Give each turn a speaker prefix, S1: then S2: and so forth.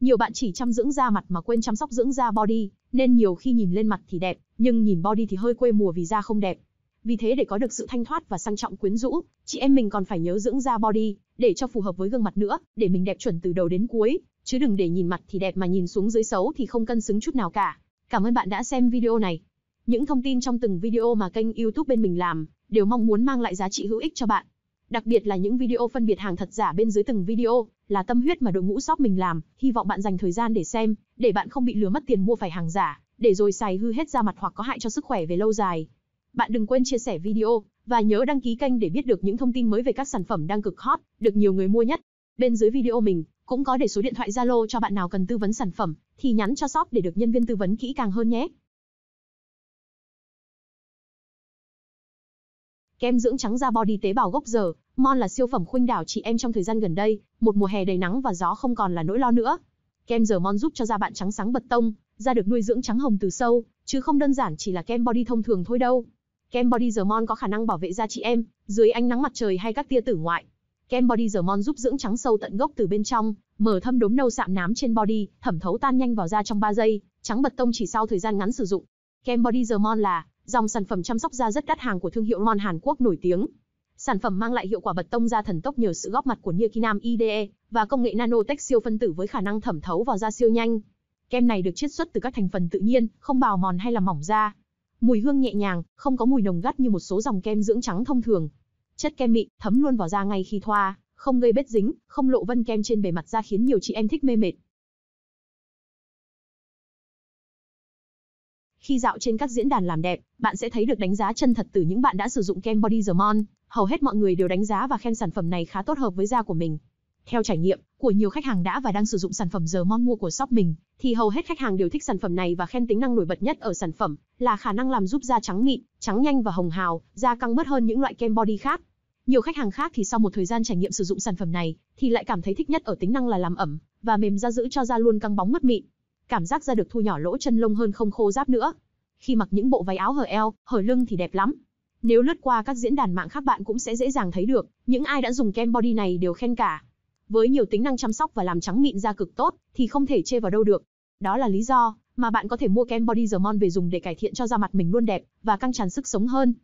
S1: Nhiều bạn chỉ chăm dưỡng da mặt mà quên chăm sóc dưỡng da body, nên nhiều khi nhìn lên mặt thì đẹp, nhưng nhìn body thì hơi quê mùa vì da không đẹp. Vì thế để có được sự thanh thoát và sang trọng quyến rũ, chị em mình còn phải nhớ dưỡng da body, để cho phù hợp với gương mặt nữa, để mình đẹp chuẩn từ đầu đến cuối, chứ đừng để nhìn mặt thì đẹp mà nhìn xuống dưới xấu thì không cân xứng chút nào cả. Cảm ơn bạn đã xem video này. Những thông tin trong từng video mà kênh YouTube bên mình làm đều mong muốn mang lại giá trị hữu ích cho bạn. Đặc biệt là những video phân biệt hàng thật giả bên dưới từng video là tâm huyết mà đội ngũ shop mình làm, hy vọng bạn dành thời gian để xem, để bạn không bị lừa mất tiền mua phải hàng giả, để rồi xài hư hết da mặt hoặc có hại cho sức khỏe về lâu dài. Bạn đừng quên chia sẻ video và nhớ đăng ký kênh để biết được những thông tin mới về các sản phẩm đang cực hot, được nhiều người mua nhất. Bên dưới video mình cũng có để số điện thoại Zalo cho bạn nào cần tư vấn sản phẩm thì nhắn cho shop để được nhân viên tư vấn kỹ càng hơn nhé.
S2: Kem dưỡng trắng da body tế bào gốc giờ,
S1: Mon là siêu phẩm khuynh đảo chị em trong thời gian gần đây, một mùa hè đầy nắng và gió không còn là nỗi lo nữa. Kem giờ Mon giúp cho da bạn trắng sáng bật tông, da được nuôi dưỡng trắng hồng từ sâu, chứ không đơn giản chỉ là kem body thông thường thôi đâu. Kem Body giờ mon có khả năng bảo vệ da chị em dưới ánh nắng mặt trời hay các tia tử ngoại. Kem Body giờ mon giúp dưỡng trắng sâu tận gốc từ bên trong, mở thâm đốm nâu sạm nám trên body, thẩm thấu tan nhanh vào da trong 3 giây, trắng bật tông chỉ sau thời gian ngắn sử dụng. Kem Body giờ mon là Dòng sản phẩm chăm sóc da rất đắt hàng của thương hiệu Mon Hàn Quốc nổi tiếng. Sản phẩm mang lại hiệu quả bật tông da thần tốc nhờ sự góp mặt của Niacinam IDE và công nghệ nanotech siêu phân tử với khả năng thẩm thấu vào da siêu nhanh. Kem này được chiết xuất từ các thành phần tự nhiên, không bào mòn hay làm mỏng da. Mùi hương nhẹ nhàng, không có mùi nồng gắt như một số dòng kem dưỡng trắng thông thường. Chất kem mịn, thấm luôn vào da ngay khi thoa, không gây bết dính, không lộ vân kem trên bề mặt da khiến nhiều chị em thích mê mệt.
S2: Khi dạo trên các diễn đàn
S1: làm đẹp, bạn sẽ thấy được đánh giá chân thật từ những bạn đã sử dụng kem Body Dermon. Hầu hết mọi người đều đánh giá và khen sản phẩm này khá tốt hợp với da của mình. Theo trải nghiệm của nhiều khách hàng đã và đang sử dụng sản phẩm Dermon mua của shop mình, thì hầu hết khách hàng đều thích sản phẩm này và khen tính năng nổi bật nhất ở sản phẩm là khả năng làm giúp da trắng mịn, trắng nhanh và hồng hào, da căng bớt hơn những loại kem body khác. Nhiều khách hàng khác thì sau một thời gian trải nghiệm sử dụng sản phẩm này thì lại cảm thấy thích nhất ở tính năng là làm ẩm và mềm da giữ cho da luôn căng bóng mướt mịn cảm giác ra được thu nhỏ lỗ chân lông hơn không khô giáp nữa. Khi mặc những bộ váy áo hở eo, hở lưng thì đẹp lắm. Nếu lướt qua các diễn đàn mạng khác bạn cũng sẽ dễ dàng thấy được, những ai đã dùng kem body này đều khen cả. Với nhiều tính năng chăm sóc và làm trắng mịn da cực tốt thì không thể chê vào đâu được. Đó là lý do mà bạn có thể mua kem body Germon về dùng để cải thiện cho da mặt
S2: mình luôn đẹp và căng tràn sức sống hơn.